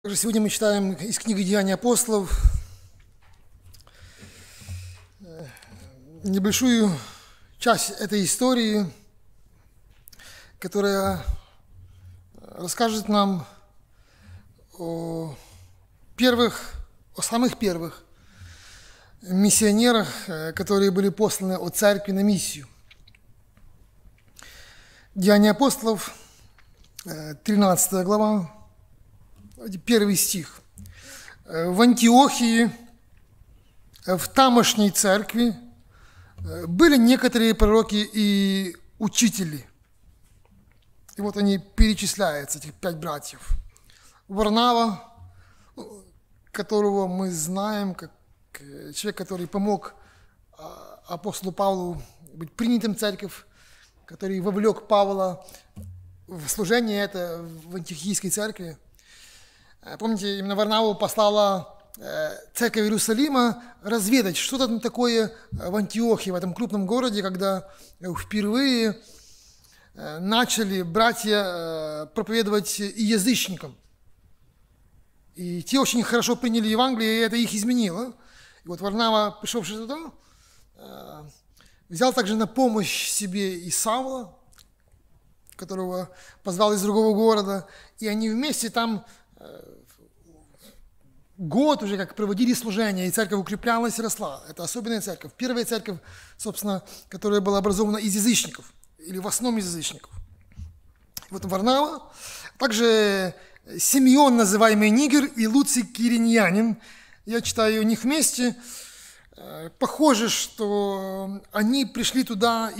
Также сегодня мы читаем из книги «Деяния апостолов» э, небольшую часть этой истории, которая э, расскажет нам о первых, о самых первых миссионерах, э, которые были посланы от церкви на миссию. Деяния апостолов, 13 глава, первый стих. Э, в Антиохии, э, в тамошней церкви э, были некоторые пророки и учители. И вот они перечисляются, этих пять братьев. Варнава, ну, которого мы знаем, как человек, который помог а, апостолу Павлу быть принятым в церковь, который вовлек Павла в служение это в антихийской церкви – Э, помните, именно Варнаву послала э, церковь Иерусалима разведать, что там такое э, в Антиохии, в этом крупном городе, когда впервые начали братья проповедовать и язычникам. И те очень хорошо приняли Евангелие, и это их изменило. И вот Варнава, пришедший туда, взял также на помощь себе и Савла, которого позвал из другого города, и они вместе там год уже как проводили служение, и церковь укреплялась и росла. Это особенная церковь. Первая церковь, собственно, которая была образована из язычников, или в основном из язычников. Вот Варнава, также Симеон, называемый Нигер, и Луций Кириньянин. Я читаю у них вместе. Э, похоже, что они пришли туда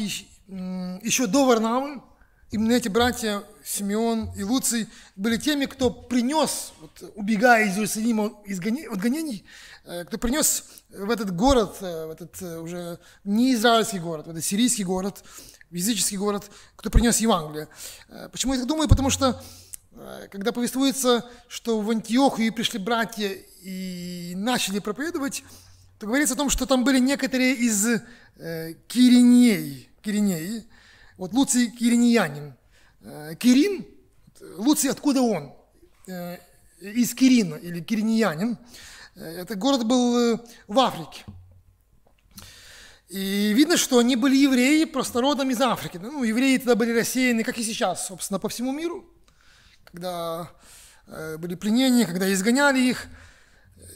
еще до Варнавы, Именно эти братья Симеон и Луций были теми, кто принес, вот, убегая из Иерусалима из гони, от гонений, э, кто принес в этот город, э, в этот э, уже не израильский город, в этот сирийский город, в языческий город, кто принес Евангелие. Почему я так думаю? Потому что когда повествуется, что в Антиохию пришли братья и начали проповедовать, то говорится о том, что там были некоторые из э, кириней, кириней, вот Луций Кириньянин. Э, Кирин, э, Луций, откуда он? Э, из Кирина или Кириньянин. Это город был в Африке. И видно, что они были евреи, просто родом из Африки. Ну, евреи тогда были рассеяны, как и сейчас, собственно, по всему миру, когда были пленения, когда изгоняли их.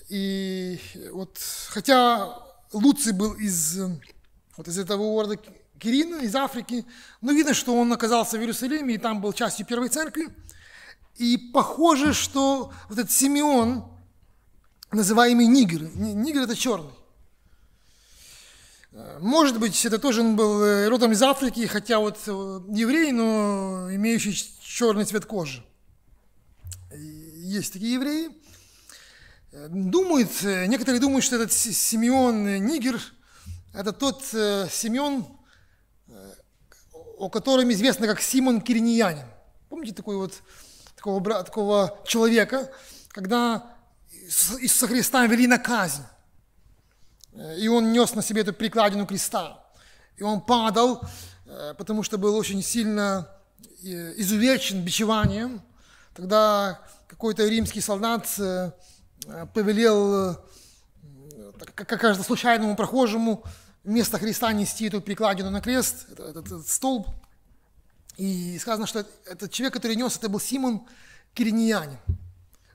И вот, хотя Луций был из, вот из этого города Кирина из Африки. Но ну, видно, что он оказался в Иерусалиме, и там был частью первой церкви. И похоже, что вот этот Симеон, называемый Нигер, Нигер – это черный. Э, может быть, это тоже он был э, родом из Африки, хотя вот э, еврей, но имеющий черный цвет кожи. Есть такие евреи. Думают, некоторые думают, что этот Симеон Нигер – это тот Симеон, о котором известно как Симон Кириньянин. Помните такой вот, такого, такого человека, когда Иисуса Христа вели на казнь, э, и он нес на себе эту прикладину креста, и он падал, э, потому что был очень сильно э, изувечен бичеванием. Тогда какой-то римский солдат повелел, как кажется, случайному прохожему, вместо Христа нести эту перекладину на крест, этот, этот столб. И сказано, что этот человек, который нес, это был Симон Кириньянин.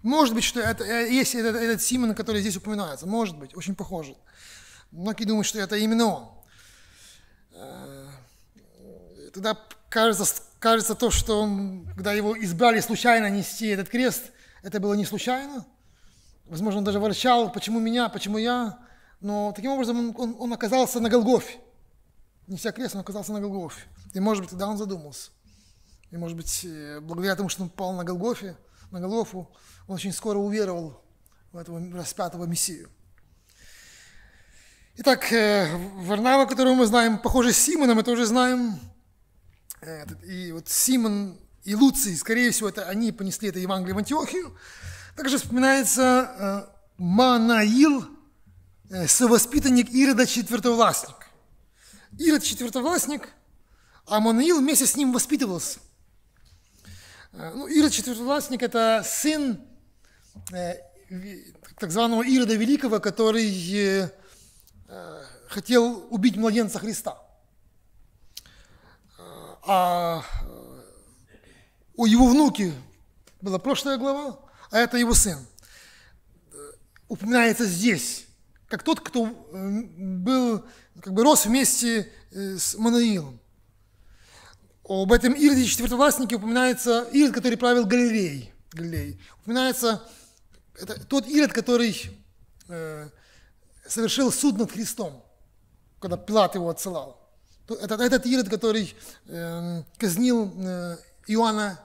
Может быть, что это, э, есть этот, этот Симон, который здесь упоминается. Может быть, очень похоже. Многие думают, что это именно он. Э, тогда кажется, кажется то, что он, когда его избрали случайно нести этот крест, это было не случайно. Возможно, он даже ворчал, почему меня, почему я. Но таким образом он, он, он оказался на Голгофе. не Неся крест, он оказался на Голгофе. И, может быть, тогда он задумался. И, может быть, э, благодаря тому, что он попал на Голгофе, на Голгофу, он очень скоро уверовал в этого распятого Мессию. Итак, э, Варнава, которого мы знаем, похоже, с Симоном, мы тоже знаем. Э, и вот Симон и Луций, скорее всего, это они понесли это Евангелие в Антиохию. Также вспоминается Манаил, Э, совоспитанник Ирода четвертовластник. Ирод четвертовластник, а Манаил вместе с ним воспитывался. Э, ну, Ирод четвертовластник – это сын э, так званого Ирода Великого, который хотел убить младенца Христа. А у его внуки была прошлая глава, а это его сын. Упоминается здесь как тот, кто э, был, как бы рос вместе э, с Манаилом. Об этом Ироде четвертовластнике упоминается Ирод, который правил Галилеей. Галилей. Упоминается это тот Ирод, который э, совершил суд над Христом, когда Пилат его отсылал. Это, этот Ирод, который э, казнил э, Иоанна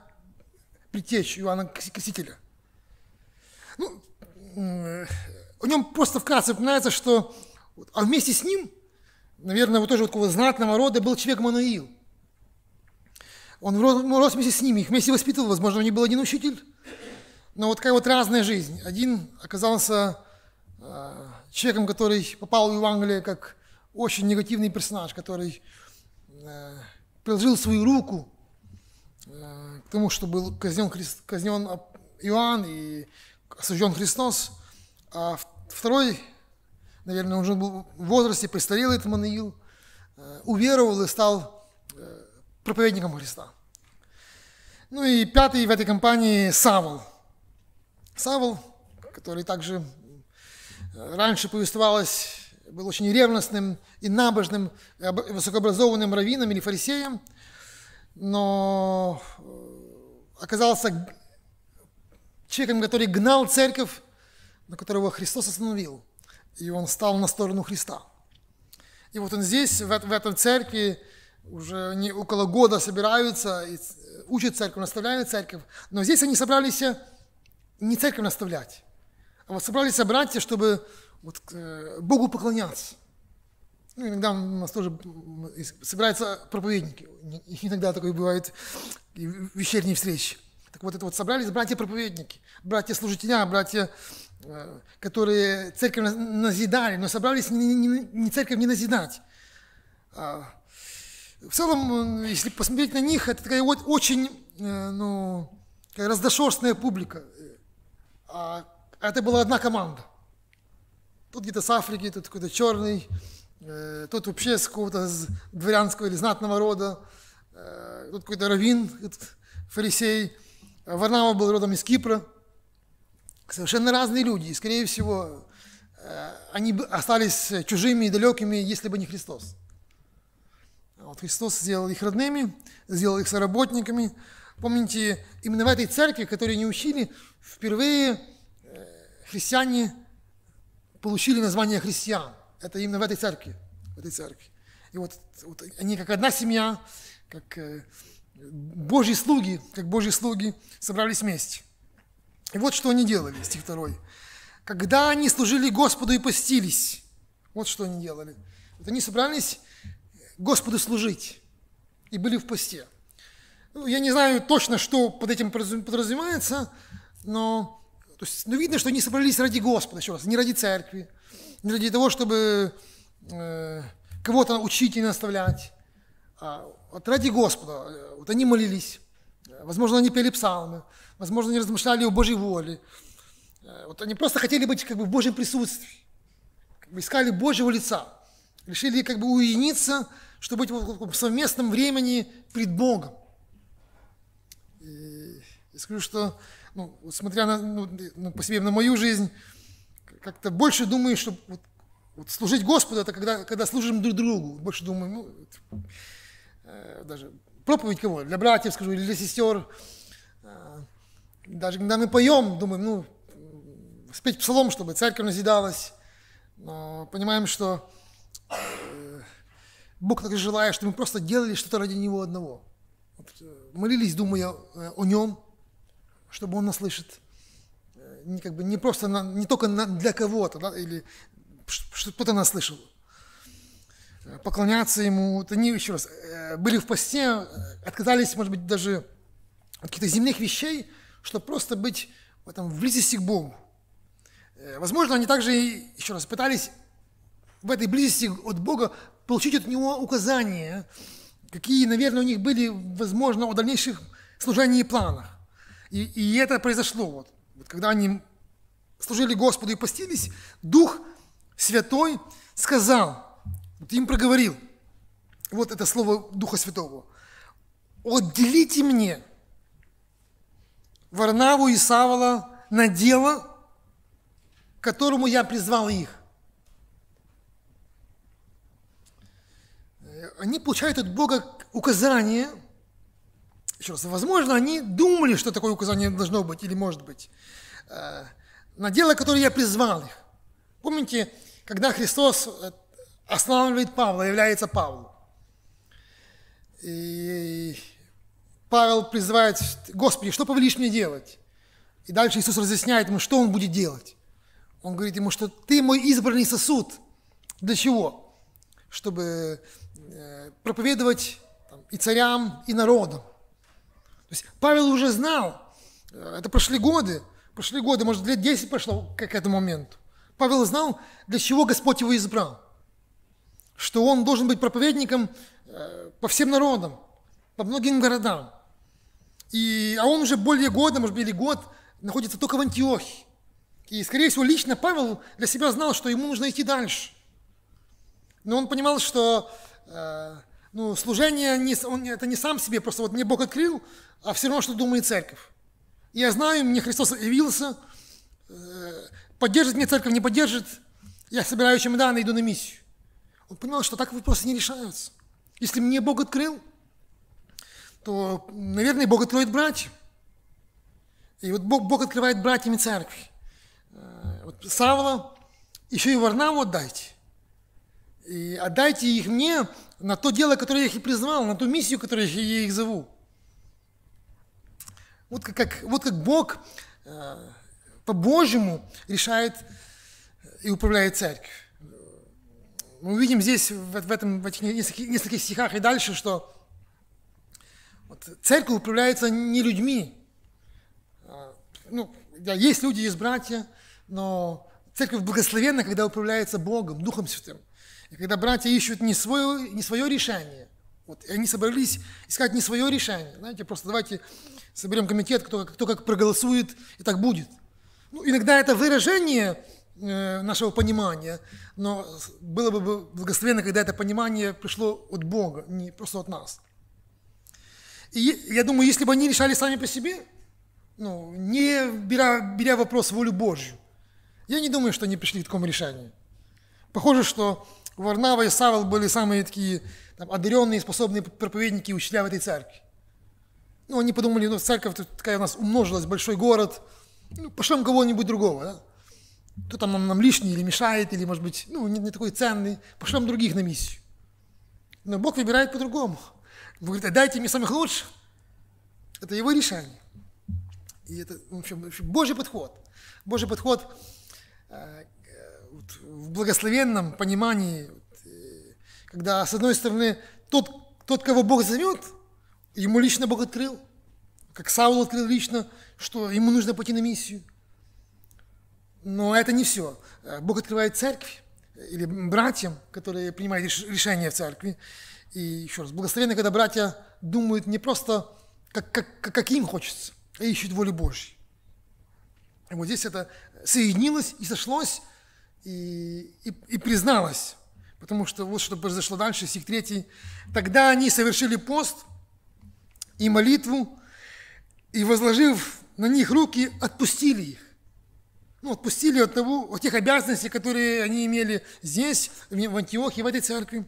Притечь, Иоанна Крестителя. Ну, о нем просто вкратце упоминается, что а вместе с ним, наверное, вот тоже вот такого знатного рода был человек Мануил. Он ну, рос вместе с ними, их вместе воспитывал, возможно, у них был один учитель, но вот такая вот разная жизнь. Один оказался э, человеком, который попал в Евангелие как очень негативный персонаж, который э, приложил свою руку э, к тому, что был казнен, Христ, казнен Иоанн и осужден Христос, а в Второй, наверное, уже был в возрасте, престарел этот Манаил, э, уверовал и стал э, проповедником Христа. Ну и пятый в этой компании Савол. Савол, который также э, раньше повествовалось, был очень ревностным и набожным, высокообразованным раввином или фарисеем, но оказался человеком, который гнал церковь на которого Христос остановил, и он стал на сторону Христа. И вот он здесь, в, в этом церкви, уже не около года собираются, и учат церковь, наставляют церковь. Но здесь они собрались не церковь наставлять, а вот собрались братья, чтобы вот, э, Богу поклоняться. Ну, иногда у нас тоже собираются проповедники. Иногда такое бывает вечерние встречи. Так вот это вот собрались братья-проповедники, братья-служителя, братья которые церковь назидали, но собрались не, не, не церковь не назидать. А, в целом, если посмотреть на них, это такая вот очень э, ну, раздошерстная публика. А это была одна команда. Тут где-то с Африки, тут какой-то черный, э, тут вообще с какого-то дворянского или знатного рода, э, тут какой-то раввин, фарисей. Варнава был родом из Кипра – совершенно разные люди. И, скорее всего, э, они бы остались чужими и далекими, если бы не Христос. Вот Христос сделал их родными, сделал их соработниками. Помните, именно в этой церкви, которую они учили, впервые э, христиане получили название христиан. Это именно в этой церкви. В этой церкви. И вот, вот они как одна семья, как э, Божьи слуги, как Божьи слуги собрались вместе. И вот что они делали, стих 2. Когда они служили Господу и постились, вот что они делали. Вот они собрались Господу служить и были в посте. Ну, я не знаю точно, что под этим подразумевается, но то есть, ну, видно, что они собрались ради Господа, еще раз, не ради церкви, не ради того, чтобы э, кого-то учить и наставлять, а вот ради Господа. Вот они молились, возможно, они пели псалмы, возможно, не размышляли о Божьей воле. Э, вот они просто хотели быть как бы в Божьем присутствии, как бы искали Божьего лица, решили как бы уединиться, чтобы быть вот в совместном времени пред Богом. И я скажу, что, ну, смотря на, ну, по себе на мою жизнь, как-то больше думаю, что вот, вот служить Господу, это когда, когда служим друг другу, больше думаю, ну, э, даже проповедь кого, для братьев, скажу, или для сестер, даже когда мы поем, думаем, ну, спеть псалом, чтобы церковь назидалась. Но понимаем, что э, Бог так желает, чтобы мы просто делали что-то ради Него одного. Вот, э, молились, думая э, о Нем, чтобы Он нас слышит. Не, как бы, не просто, на, не только на, для кого-то, да, или чтобы кто-то нас слышал. Поклоняться Ему, это не еще раз. Были в посте, отказались, может быть, даже от каких-то земных вещей – чтобы просто быть в этом в близости к Богу. Э, возможно, они также, еще раз, пытались в этой близости от Бога получить от Него указания, какие, наверное, у них были, возможно, о дальнейших служении и планах. И, и это произошло. Вот. вот когда они служили Господу и постились, Дух Святой сказал, вот им проговорил, вот это слово Духа Святого, «Отделите мне Варнаву и Савла на дело, к которому я призвал их. Э, они получают от Бога указание, еще раз, возможно, они думали, что такое указание должно быть или может быть, э, на дело, которое я призвал их. Помните, когда Христос э, останавливает Павла, является Павлом. И Павел призывает, Господи, что повелишь мне делать? И дальше Иисус разъясняет ему, что он будет делать. Он говорит ему, что ты мой избранный сосуд. Для чего? Чтобы э, проповедовать там, и царям, и народам. То есть Павел уже знал, э, это прошли годы, прошли годы, может, лет 10 прошло к, к этому моменту. Павел знал, для чего Господь его избрал. Что он должен быть проповедником э, по всем народам, по многим городам. И, а он уже более года, может быть, или год, находится только в Антиохии. И, скорее всего, лично Павел для себя знал, что ему нужно идти дальше. Но он понимал, что э, ну, служение не, он, это не сам себе, просто вот мне Бог открыл, а все равно, что думает церковь. Я знаю, мне Христос явился, э, поддержит мне церковь, не поддержит, я собираю чемоданы, иду на миссию. Он понимал, что так вопросы не решаются. Если мне Бог открыл – то, наверное, Бог откроет братьев. И вот Бог, Бог открывает братьями Церкви. Э, вот Савла, еще и Варнаву отдайте. И отдайте их мне на то дело, которое я их и призвал, на ту миссию, которую я их зову. Вот как, вот как Бог э, по-божьему решает и управляет Церковью. Мы увидим здесь, в, в, этом, в этих нескольких, нескольких стихах и дальше, что церковь управляется не людьми. А, ну, да, есть люди, есть братья, но церковь благословенна, когда управляется Богом, Духом Святым. И когда братья ищут не свое, не свое решение, вот, и они собрались искать не свое решение. Знаете, просто давайте соберем комитет, кто, кто как проголосует, и так будет. Ну, иногда это выражение э, нашего понимания, но было бы благословенно, когда это понимание пришло от Бога, не просто от нас. И я думаю, если бы они решали сами по себе, ну, не беря, беря вопрос волю Божью, я не думаю, что они пришли к такому решению. Похоже, что Варнава и Савел были самые такие там, одаренные, способные проповедники и учителя в этой церкви. Ну, они подумали, ну, церковь такая у нас умножилась, большой город, ну, пошлем кого-нибудь другого, да? Кто там нам, нам лишний или мешает, или, может быть, ну, не, не такой ценный, пошлем других на миссию. Но Бог выбирает по-другому. Вы говорите, дайте мне самых лучших. Это его решение. И это, в общем, Божий подход. Божий подход э, э, в благословенном понимании, э, когда, с одной стороны, тот, тот, кого Бог зовет, ему лично Бог открыл, как Саул открыл лично, что ему нужно пойти на миссию. Но это не все. Бог открывает церковь или братьям, которые принимают решения в церкви. И еще раз, благословенно, когда братья думают не просто, как, как, как им хочется, а ищут волю Божью. И вот здесь это соединилось и сошлось, и, и, и призналось. Потому что вот что произошло дальше, стих 3. «Тогда они совершили пост и молитву, и, возложив на них руки, отпустили их. Ну, отпустили от того, от тех обязанностей, которые они имели здесь, в Антиохии в этой церкви.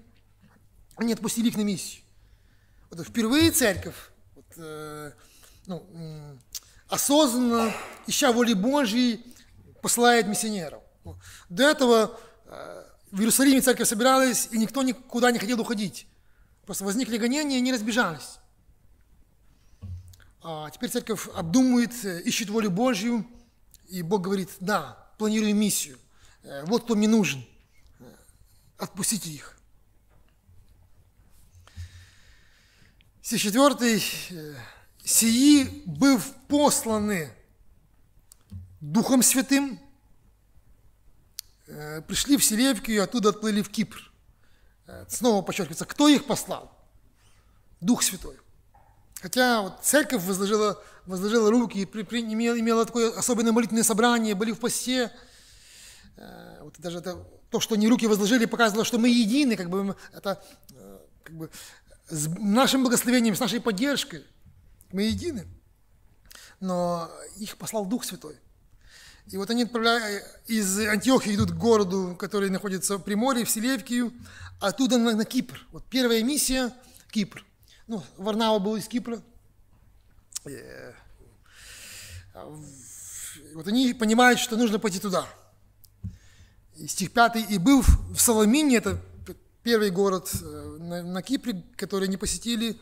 Они отпустили их на миссию. Вот впервые церковь вот, э, ну, осознанно, ища воли Божьей, посылает миссионеров. До этого э, в Иерусалиме церковь собиралась, и никто никуда не хотел уходить. Просто возникли гонения, и они разбежались. А теперь церковь обдумывает, э, ищет волю Божью, и Бог говорит, да, планирую миссию, э, вот кто мне нужен, э, отпустите их. Стих четвертый, э, «Сии, был посланы Духом Святым, э, пришли в Селевкию и оттуда отплыли в Кипр». Э, снова подчеркивается, кто их послал? Дух Святой. Хотя вот церковь возложила, возложила руки, при, при, имела, имела такое особенное молитвенное собрание, были в посте. Вот даже это, то, что они руки возложили, показывало, что мы едины, как бы это как бы с нашим благословением, с нашей поддержкой. Мы едины. Но их послал Дух Святой. И вот они отправляют, из Антиохии идут к городу, который находится в Приморье, в Селевкию, оттуда на, на Кипр. Вот первая миссия – Кипр. Ну, Варнава был из Кипра. И э, вот они понимают, что нужно пойти туда. И стих 5. «И был в Соломине, это первый город э, на, Кипре, которые не посетили,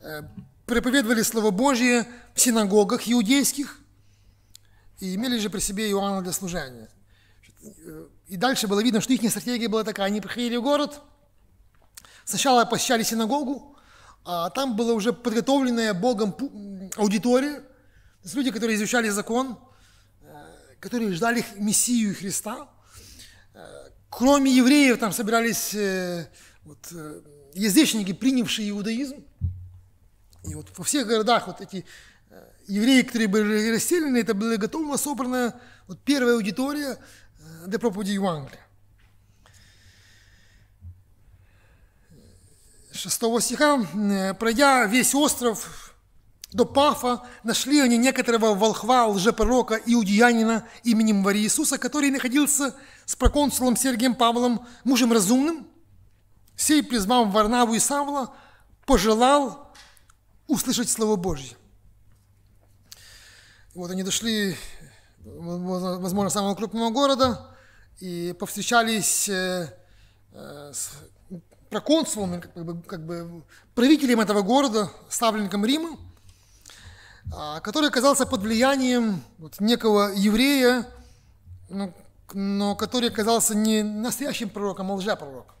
э, проповедовали Слово Божье в синагогах иудейских и имели же при себе Иоанна для служения. Э, и дальше было видно, что их стратегия была такая. Они приходили в город, сначала посещали синагогу, а там была уже подготовленная Богом аудитория, то есть люди, которые изучали закон, э, которые ждали Мессию Христа. Кроме евреев там собирались вот, язычники, принявшие иудаизм. И вот во всех городах вот эти э, евреи, которые были расселены, это была готова собранная вот первая аудитория э, для проповеди Евангелия. 6 стиха, э, пройдя весь остров до Пафа, нашли они некоторого волхва, лжепророка, иудеянина именем Вари Иисуса, который находился с проконсулом Сергием Павлом, мужем разумным, Сей призвав Варнаву и Савла, пожелал услышать Слово Божье. Вот они дошли, возможно, самого крупного города и повстречались э, э, с проконсулом, как бы, как бы правителем этого города, ставленником Рима, а, который оказался под влиянием вот некого еврея, но, но который оказался не настоящим пророком, а лжепророком.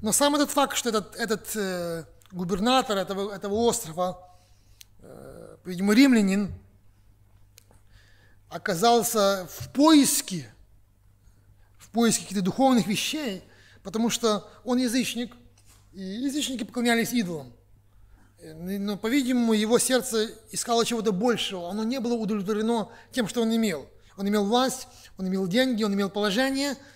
Но сам этот факт, что этот, этот э, губернатор этого, этого острова, э, видимо, римлянин, оказался в поиске, в поиске каких-то духовных вещей, потому что он язычник, и язычники поклонялись идолам. Э, но, по-видимому, его сердце искало чего-то большего, оно не было удовлетворено тем, что он имел. Он имел власть, он имел деньги, он имел положение –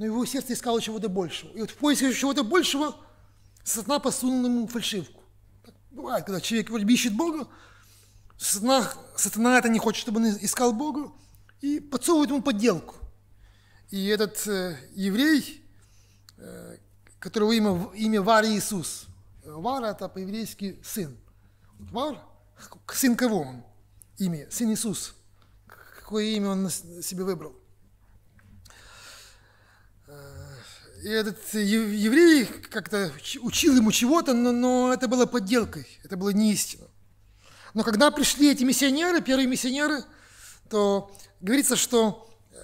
но его сердце искало чего-то большего. И вот в поиске чего-то большего сатана посунул ему фальшивку. Так бывает, когда человек вроде бы ищет Бога, сатана, сатана это не хочет, чтобы он искал Бога, и подсовывает ему подделку. И этот э, еврей, э, которого имя, имя Вар Иисус, Вар это по-еврейски сын. Вар, сын кого он? Имя, сын Иисус. Какое имя он себе выбрал? этот э, еврей как-то учил ему чего-то, но, но это было подделкой, это было не истина. Но когда пришли эти миссионеры, первые миссионеры, то говорится, что э,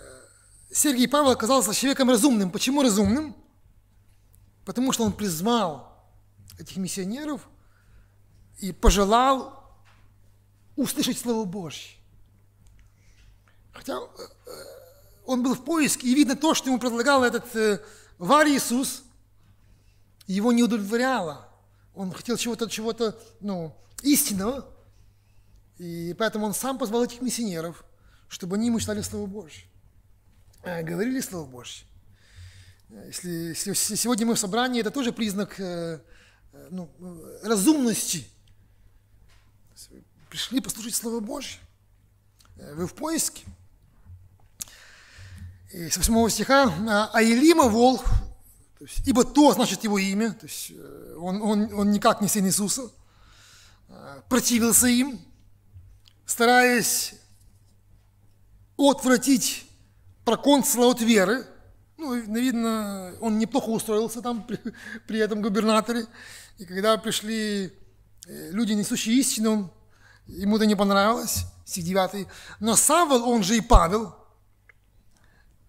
Сергий Павел оказался человеком разумным. Почему разумным? Потому что он призвал этих миссионеров и пожелал услышать Слово Божье. Хотя э, он был в поиске, и видно то, что ему предлагал этот Варь Иисус его не удовлетворяло. Он хотел чего-то, чего-то, ну, истинного. И поэтому он сам позвал этих миссионеров, чтобы они ему читали Слово Божье. А, говорили Слово Божье. Если, если сегодня мы в собрании, это тоже признак э, э, ну, разумности. Пришли послушать Слово Божье. Э, вы в поиске? И с 8 стиха «Аилима вол», то есть, ибо то значит его имя, то есть э, он, он, он никак не сын Иисуса, э, противился им, стараясь отвратить проконсула от веры. Ну, видно, он неплохо устроился там при, при этом губернаторе. И когда пришли э, люди, несущие истину, ему это не понравилось, стих 9. Но Савол, он же и Павел,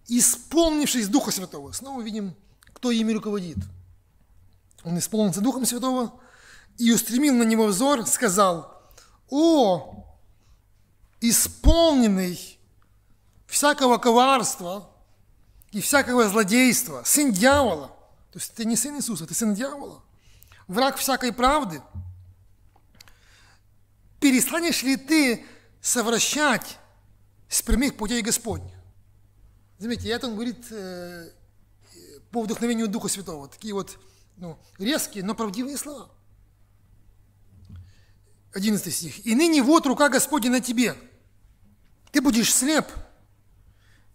исполнившись Духа Святого, снова видим, кто ими руководит. Он исполнился Духом Святого и устремил на него взор, сказал, «О, исполненный всякого коварства и всякого злодейства, сын дьявола». То есть ты не сын Иисуса, ты сын дьявола. Враг всякой правды. Перестанешь ли ты совращать с прямых путей Господних? Заметьте, это он говорит э, э, по вдохновению Духа Святого. Такие вот ну, резкие, но правдивые слова. 11 стих. «И ныне вот рука Господня на тебе. Ты будешь слеп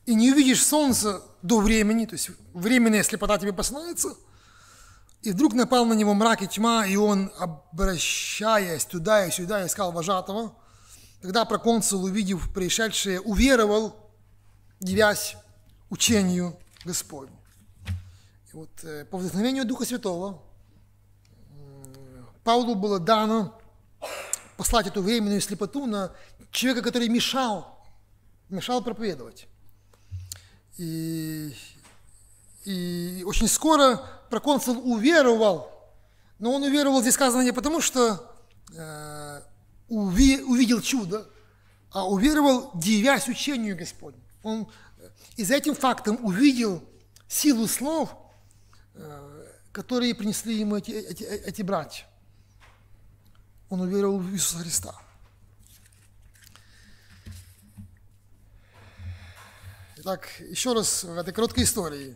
и не увидишь солнца до времени». То есть временная слепота тебе поснается. И вдруг напал на него мрак и тьма, и он, обращаясь туда и сюда, искал вожатого. Тогда проконсул, увидев пришедшее, уверовал, девясь, учению Господню. И вот э, по вдохновению Духа Святого э, Павлу было дано послать эту временную слепоту на человека, который мешал, мешал проповедовать. И, и очень скоро проконсул уверовал, но он уверовал, здесь сказано, не потому, что э, уви, увидел чудо, а уверовал, дивясь учению Господню. Он и за этим фактом увидел силу слов, э, которые принесли ему эти, эти, эти братья. Он уверовал в Иисуса Христа. Итак, еще раз в этой короткой истории.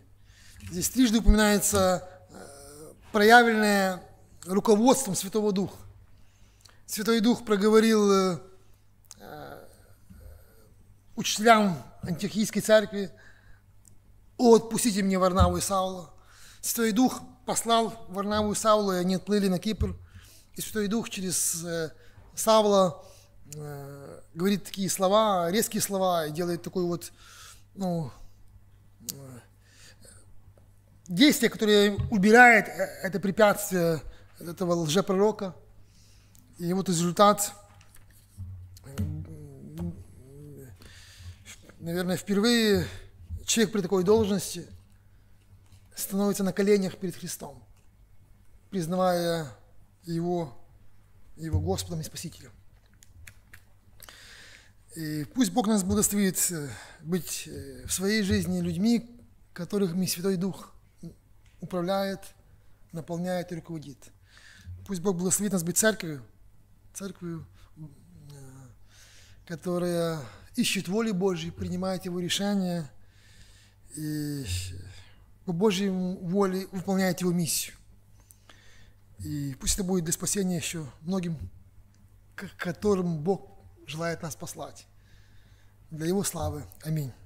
Здесь трижды упоминается э, проявленное руководством Святого Духа. Святой Дух проговорил э, учителям Антиохийской церкви, «О, отпустите мне Варнаву и Саула». Святой Дух послал Варнаву и Саула, и они отплыли на Кипр. И Святой Дух через э, Савла э, говорит такие слова, резкие слова, и делает такой вот, ну, э, действие, которое убирает э, это препятствие этого лжепророка. И вот результат – наверное, впервые человек при такой должности становится на коленях перед Христом, признавая его, его Господом и Спасителем. И пусть Бог нас благословит э, быть э, в своей жизни людьми, которыми Святой Дух управляет, наполняет и руководит. Пусть Бог благословит нас быть церковью, церковью, э, которая ищет воли Божьей, принимает его решения и по Божьей воле выполняет его миссию. И пусть это будет для спасения еще многим, к которым Бог желает нас послать. Для Его славы. Аминь.